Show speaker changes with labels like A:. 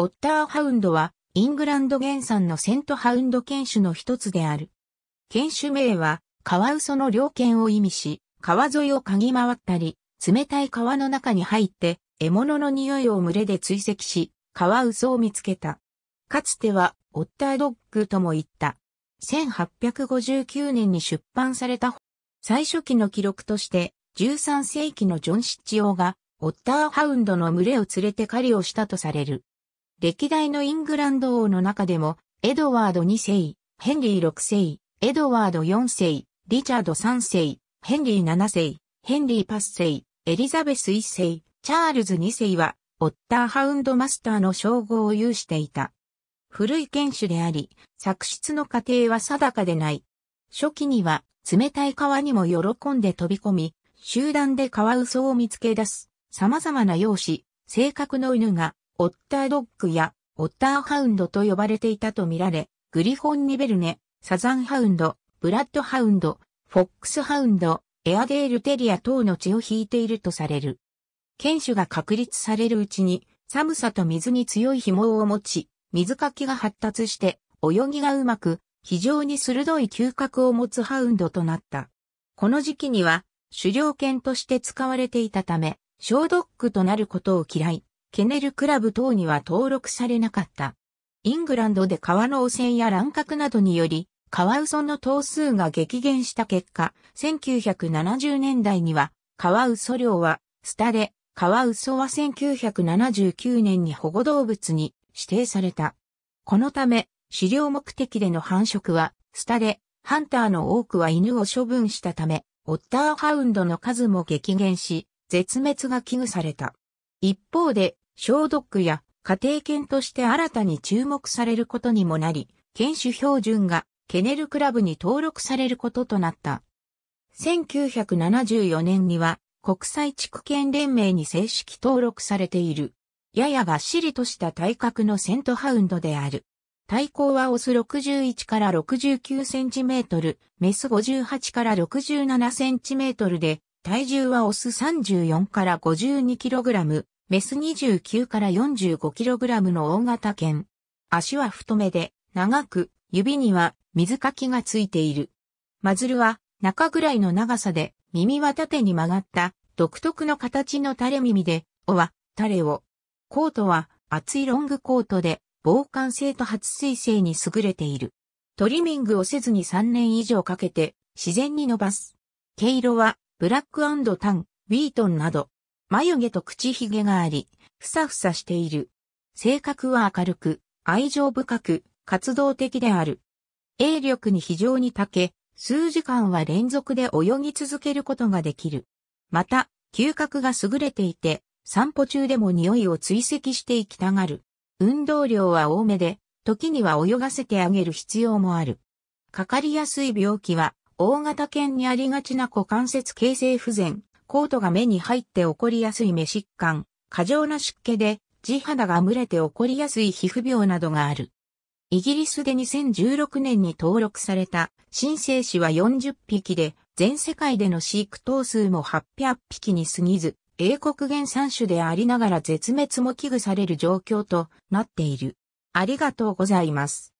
A: オッターハウンドは、イングランド原産のセントハウンド犬種の一つである。犬種名は、カワウソの猟犬を意味し、川沿いを嗅ぎ回ったり、冷たい川の中に入って、獲物の匂いを群れで追跡し、カワウソを見つけた。かつては、オッタードッグとも言った。1859年に出版された最初期の記録として、13世紀のジョン・シッチオが、オッターハウンドの群れを連れて狩りをしたとされる。歴代のイングランド王の中でも、エドワード2世、ヘンリー6世、エドワード4世、リチャード3世、ヘンリー7世、ヘンリー8世、エリザベス1世、チャールズ2世は、オッターハウンドマスターの称号を有していた。古い犬種であり、作出の過程は定かでない。初期には、冷たい川にも喜んで飛び込み、集団で川嘘を見つけ出す、様々な容姿、性格の犬が、オッタードッグやオッターハウンドと呼ばれていたとみられ、グリフォンニベルネ、サザンハウンド、ブラッドハウンド、フォックスハウンド、エアデールテリア等の血を引いているとされる。犬種が確立されるうちに、寒さと水に強い紐を持ち、水かきが発達して、泳ぎがうまく、非常に鋭い嗅覚を持つハウンドとなった。この時期には、狩猟犬として使われていたため、小ドッグとなることを嫌い、ケネルクラブ等には登録されなかった。イングランドで川の汚染や乱獲などにより、カワウソの頭数が激減した結果、1970年代には、カワウソ漁は、タれ、カワウソは1979年に保護動物に指定された。このため、飼料目的での繁殖は、スタで、ハンターの多くは犬を処分したため、オッターハウンドの数も激減し、絶滅が危惧された。一方で、消毒や家庭犬として新たに注目されることにもなり、犬種標準がケネルクラブに登録されることとなった。1974年には国際地区犬連盟に正式登録されている。ややがっしりとした体格のセントハウンドである。体高はオス61から69センチメートル、メス58から67センチメートルで、体重はオス34から52キログラム、メス29から 45kg の大型犬。足は太めで、長く、指には水かきがついている。マズルは中ぐらいの長さで、耳は縦に曲がった独特の形の垂れ耳で、尾は垂れを。コートは厚いロングコートで、防寒性と発水性に優れている。トリミングをせずに3年以上かけて自然に伸ばす。毛色はブラックタン、ウィートンなど眉毛と口ひげがあり、ふさふさしている。性格は明るく、愛情深く、活動的である。泳力に非常に長け、数時間は連続で泳ぎ続けることができる。また、嗅覚が優れていて、散歩中でも匂いを追跡していきたがる。運動量は多めで、時には泳がせてあげる必要もある。かかりやすい病気は、大型犬にありがちな股関節形成不全、コートが目に入って起こりやすい目疾患、過剰な湿気で地肌が蒸れて起こりやすい皮膚病などがある。イギリスで2016年に登録された新生死は40匹で、全世界での飼育頭数も800匹に過ぎず、英国原産種でありながら絶滅も危惧される状況となっている。ありがとうございます。